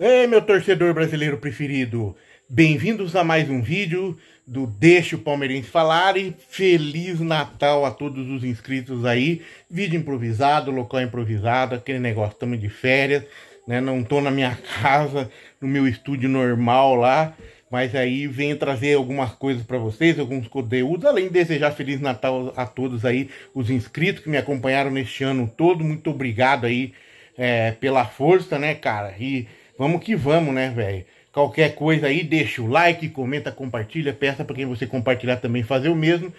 Ei, meu torcedor brasileiro preferido! Bem-vindos a mais um vídeo do Deixa o Palmeirense Falar e Feliz Natal a todos os inscritos aí. Vídeo improvisado, local improvisado, aquele negócio, estamos de férias, né? Não tô na minha casa, no meu estúdio normal lá, mas aí venho trazer algumas coisas para vocês, alguns conteúdos, além de desejar Feliz Natal a todos aí, os inscritos que me acompanharam neste ano todo. Muito obrigado aí é, pela força, né, cara? E Vamos que vamos, né, velho? Qualquer coisa aí, deixa o like, comenta, compartilha, peça para quem você compartilhar também fazer o mesmo.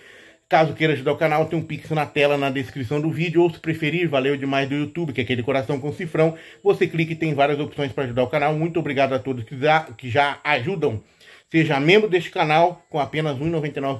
Caso queira ajudar o canal, tem um pix na tela na descrição do vídeo, ou se preferir, valeu demais do YouTube, que é aquele coração com cifrão. Você clica e tem várias opções para ajudar o canal. Muito obrigado a todos que já, que já ajudam. Seja membro deste canal com apenas R$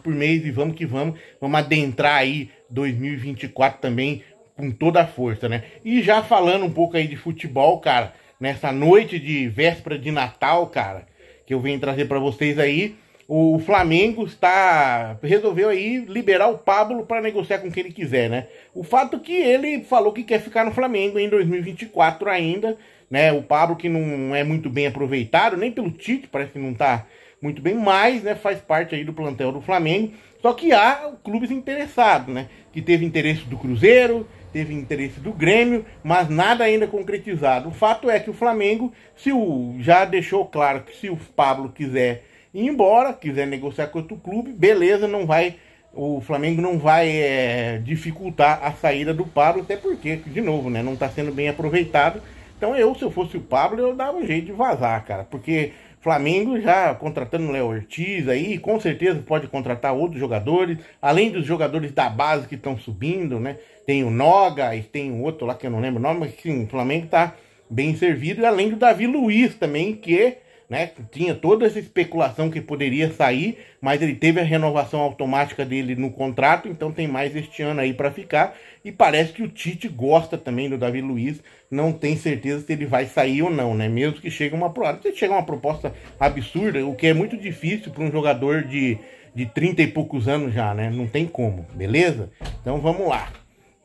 por mês e vamos que vamos. Vamos adentrar aí 2024 também com toda a força, né? E já falando um pouco aí de futebol, cara, nessa noite de véspera de Natal, cara, que eu vim trazer para vocês aí. O Flamengo está resolveu aí liberar o Pablo para negociar com quem ele quiser, né? O fato que ele falou que quer ficar no Flamengo em 2024 ainda, né? O Pablo que não é muito bem aproveitado, nem pelo Tite, parece que não está muito bem, mais, né, faz parte aí do plantel do Flamengo. Só que há clubes interessados, né? que teve interesse do Cruzeiro, teve interesse do Grêmio, mas nada ainda concretizado. O fato é que o Flamengo, se o já deixou claro que se o Pablo quiser ir embora, quiser negociar com outro clube, beleza, não vai o Flamengo não vai é, dificultar a saída do Pablo, até porque, de novo, né, não está sendo bem aproveitado. Então eu, se eu fosse o Pablo, eu dava um jeito de vazar, cara, porque Flamengo já contratando o Léo Ortiz aí, com certeza pode contratar outros jogadores, além dos jogadores da base que estão subindo, né? Tem o Noga e tem o outro lá que eu não lembro o nome, mas sim, o Flamengo tá bem servido, e além do Davi Luiz também, que né? Tinha toda essa especulação que poderia sair, mas ele teve a renovação automática dele no contrato, então tem mais este ano aí para ficar. E parece que o Tite gosta também do Davi Luiz, não tem certeza se ele vai sair ou não, né? Mesmo que chegue uma proposta, chega uma proposta absurda, o que é muito difícil para um jogador de de 30 e poucos anos já, né? Não tem como, beleza? Então vamos lá,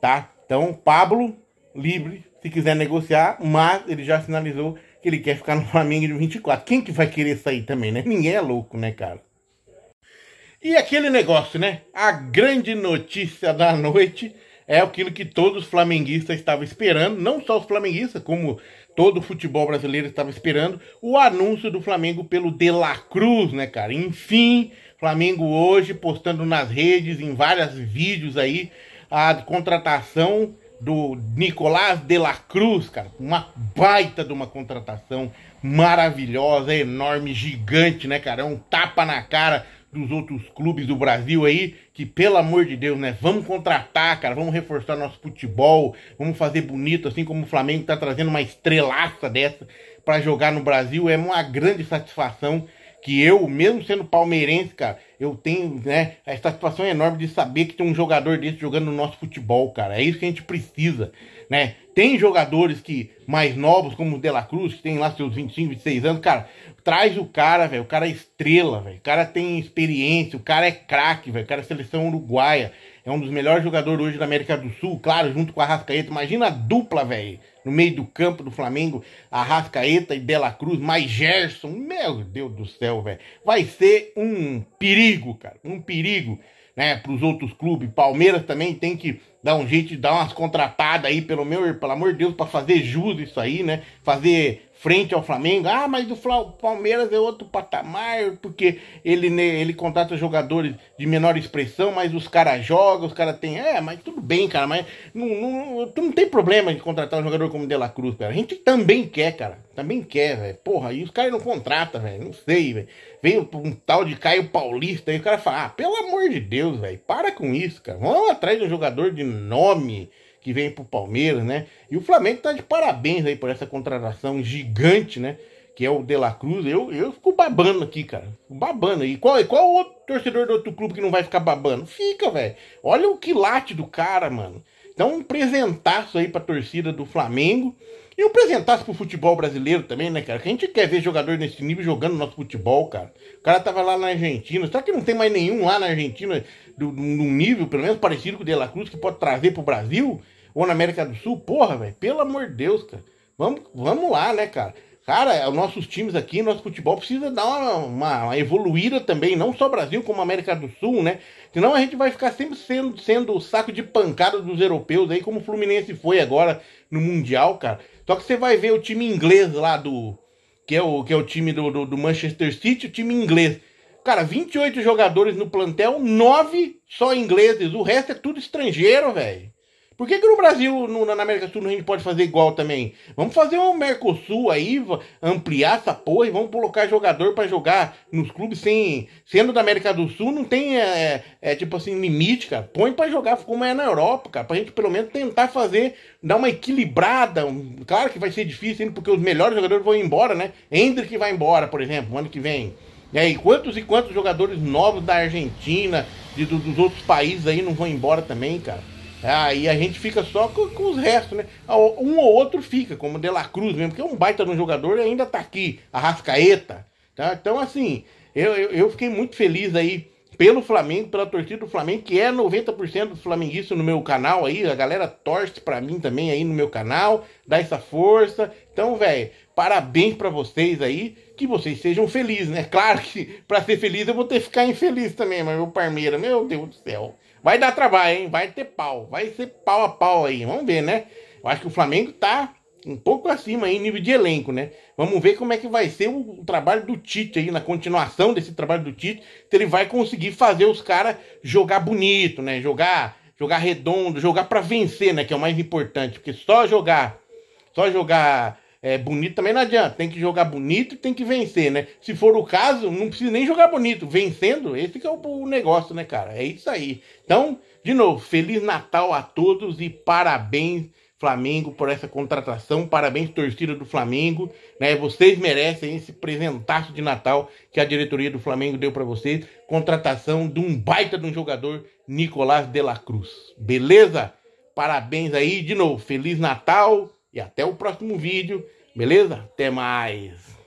tá? Então, Pablo livre se quiser negociar, mas ele já sinalizou que ele quer ficar no Flamengo de 24. Quem que vai querer sair também, né? Ninguém é louco, né, cara? E aquele negócio, né? A grande notícia da noite é aquilo que todos os flamenguistas estavam esperando, não só os flamenguistas, como todo o futebol brasileiro estava esperando, o anúncio do Flamengo pelo De La Cruz, né, cara? Enfim, Flamengo hoje postando nas redes, em vários vídeos aí, a contratação do Nicolás de la Cruz, cara. Uma baita de uma contratação maravilhosa, enorme, gigante, né, cara? É um tapa na cara dos outros clubes do Brasil aí, que pelo amor de Deus, né? Vamos contratar, cara, vamos reforçar nosso futebol, vamos fazer bonito, assim como o Flamengo tá trazendo uma estrelaça dessa para jogar no Brasil. É uma grande satisfação que eu, mesmo sendo palmeirense, cara, eu tenho, né, a satisfação enorme de saber que tem um jogador desse jogando no nosso futebol, cara. É isso que a gente precisa, né? Tem jogadores que mais novos, como o De La Cruz, que tem lá seus 25, 26 anos, cara, traz o cara, velho, o cara é estrela, velho. O cara tem experiência, o cara é craque, velho. O cara é seleção uruguaia. É um dos melhores jogadores hoje da América do Sul, claro, junto com a Rascaeta. Imagina a dupla, velho no meio do campo do Flamengo, Arrascaeta e Bela Cruz, mais Gerson. Meu Deus do céu, velho. Vai ser um perigo, cara. Um perigo, né, para os outros clubes. Palmeiras também tem que dar um jeito de dar umas contratadas aí, pelo meu, pelo amor de Deus, para fazer jus isso aí, né? Fazer frente ao Flamengo. Ah, mas o Palmeiras é outro patamar, porque ele, ele contrata jogadores de menor expressão, mas os caras jogam, os caras têm. É, mas tudo bem, cara, mas não, não, não tem problema de contratar um jogador como o De La Cruz, cara. A gente também quer, cara. Também quer, velho. Porra, e os caras não contratam, velho. Não sei, velho. Vem um tal de Caio Paulista, aí o cara fala, ah, pelo amor de Deus, velho, para com isso, cara. Vamos atrás de um jogador de nome que vem pro Palmeiras, né? E o Flamengo tá de parabéns aí por essa contratação gigante, né? Que é o De La Cruz. Eu, eu fico babando aqui, cara. babando. E qual, qual outro torcedor do outro clube que não vai ficar babando? Fica, velho. Olha o quilate do cara, mano. Então, um presentaço aí pra torcida do Flamengo. E um presentaço pro futebol brasileiro também, né, cara? Que a gente quer ver jogador nesse nível jogando nosso futebol, cara. O cara tava lá na Argentina. Será que não tem mais nenhum lá na Argentina, num nível, pelo menos, parecido com o De La Cruz, que pode trazer pro Brasil? Ou na América do Sul? Porra, velho. Pelo amor de Deus, cara. Vamos, vamos lá, né, cara? Cara, os nossos times aqui, nosso futebol precisa dar uma, uma, uma evoluída também, não só Brasil, como América do Sul, né? Senão a gente vai ficar sempre sendo, sendo o saco de pancada dos europeus aí, como o Fluminense foi agora no Mundial, cara. Só que você vai ver o time inglês lá do. Que é o, que é o time do, do, do Manchester City, o time inglês. Cara, 28 jogadores no plantel, 9 só ingleses, o resto é tudo estrangeiro, velho. Por que, que no Brasil, no, na América do Sul, a gente pode fazer igual também? Vamos fazer um Mercosul aí, ampliar essa porra e vamos colocar jogador para jogar nos clubes sem. Sendo da América do Sul, não tem, é, é, é tipo assim, limite, cara. Põe para jogar como é na Europa, cara. Pra gente pelo menos tentar fazer, dar uma equilibrada. Claro que vai ser difícil, hein, porque os melhores jogadores vão embora, né? Hendrick vai embora, por exemplo, ano que vem. E aí, quantos e quantos jogadores novos da Argentina, de, dos outros países aí não vão embora também, cara? Aí ah, a gente fica só com, com, os restos, né? Ah, um ou outro fica, como o De La Cruz mesmo, que é um baita de um jogador e ainda tá aqui, a Rascaeta. Tá? Então, assim, eu, eu, eu fiquei muito feliz aí pelo Flamengo, pela torcida do Flamengo, que é 90% dos flamenguistas no meu canal aí, a galera torce para mim também aí no meu canal, dá essa força. Então, velho, parabéns para vocês aí, que vocês sejam felizes, né? Claro que para ser feliz eu vou ter que ficar infeliz também, mas meu Parmeira, meu Deus do céu. Vai dar trabalho, hein? Vai ter pau, vai ser pau a pau aí, vamos ver, né? Eu acho que o Flamengo tá um pouco acima aí, nível de elenco, né? Vamos ver como é que vai ser o, o trabalho do Tite aí, na continuação desse trabalho do Tite, se ele vai conseguir fazer os caras jogar bonito, né? Jogar, jogar redondo, jogar para vencer, né? Que é o mais importante, porque só jogar, só jogar é, bonito também não adianta. Tem que jogar bonito e tem que vencer, né? Se for o caso, não precisa nem jogar bonito. Vencendo, esse que é o, o negócio, né, cara? É isso aí. Então, de novo, Feliz Natal a todos e parabéns Flamengo por essa contratação. Parabéns, torcida do Flamengo. Né? Vocês merecem esse presentaço de Natal que a diretoria do Flamengo deu para vocês. Contratação de um baita de um jogador, Nicolás de la Cruz. Beleza? Parabéns aí de novo. Feliz Natal e até o próximo vídeo. Beleza? Até mais.